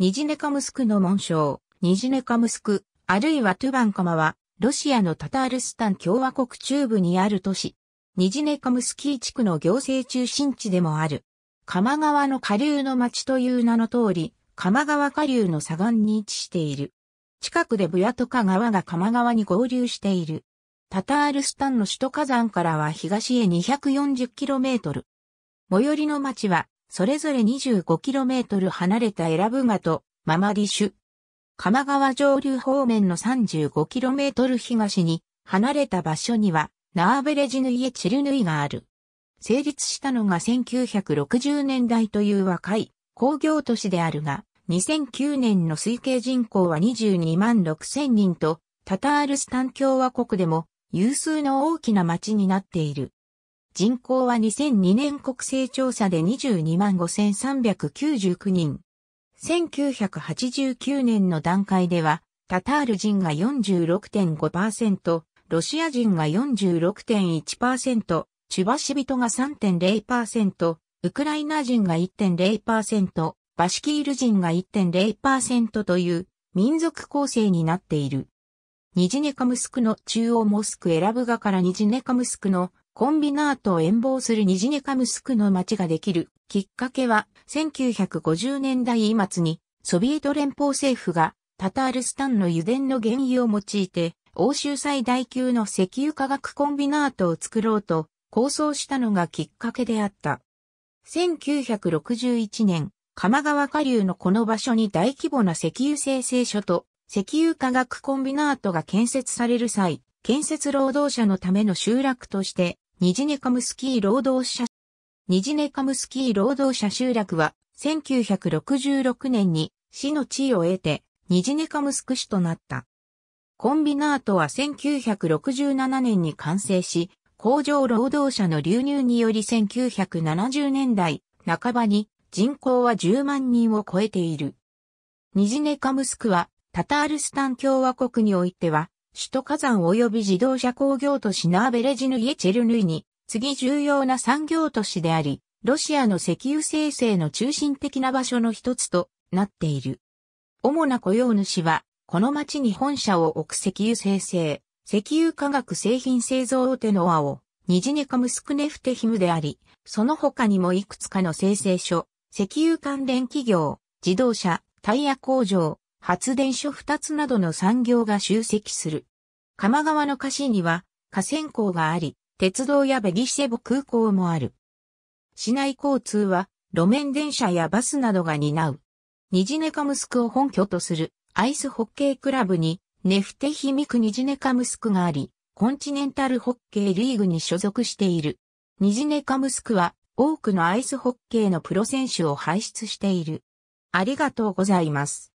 ニジネカムスクの紋章、ニジネカムスク、あるいはトゥバンカマは、ロシアのタタールスタン共和国中部にある都市、ニジネカムスキー地区の行政中心地でもある。鎌川の下流の町という名の通り、鎌川下流の左岸に位置している。近くでブヤトカ川が鎌川に合流している。タタールスタンの首都火山からは東へ 240km。最寄りの町はそれぞれ 25km 離れたエラブガとママディシュ。鎌川上流方面の 35km 東に離れた場所にはナーベレジヌイエチルヌイがある。成立したのが1960年代という若い工業都市であるが、2009年の推計人口は22万6千人と、タタールスタン共和国でも有数の大きな町になっている。人口は2002年国勢調査で225,399人。1989年の段階では、タタール人が46.5%、ロシア人が46.1%、チュバシ人が3.0%、ウクライナ人が1.0%、バシキール人が1.0%という民族構成になっている。ニジネカムスクの中央モスクエラブガからニジネカムスクのコンビナートを遠望するニジネカムスクの街ができるきっかけは1950年代末にソビエト連邦政府がタタールスタンの油田の原油を用いて欧州最大級の石油化学コンビナートを作ろうと構想したのがきっかけであった。1961年、鎌川下流のこの場所に大規模な石油生成所と石油化学コンビナートが建設される際、建設労働者のための集落としてニジネカムスキー労働者、ニジネカムスキー労働者集落は、1966年に市の地位を得て、ニジネカムスク市となった。コンビナートは1967年に完成し、工場労働者の流入により1970年代半ばに人口は10万人を超えている。ニジネカムスクはタタールスタン共和国においては首都火山及び自動車工業都市ナーベレジヌイエチェルヌイに、次重要な産業都市であり、ロシアの石油生成の中心的な場所の一つとなっている。主な雇用主は、この町に本社を置く石油生成、石油化学製品製造大手のアオ、ニジネカムスクネフテヒムであり、その他にもいくつかの生成所、石油関連企業、自動車、タイヤ工場、発電所2つなどの産業が集積する。鎌川の河岸には河川港があり、鉄道やベギシェボ空港もある。市内交通は路面電車やバスなどが担う。ニジネカムスクを本拠とするアイスホッケークラブにネフテヒミクニジネカムスクがあり、コンチネンタルホッケーリーグに所属している。ニジネカムスクは多くのアイスホッケーのプロ選手を輩出している。ありがとうございます。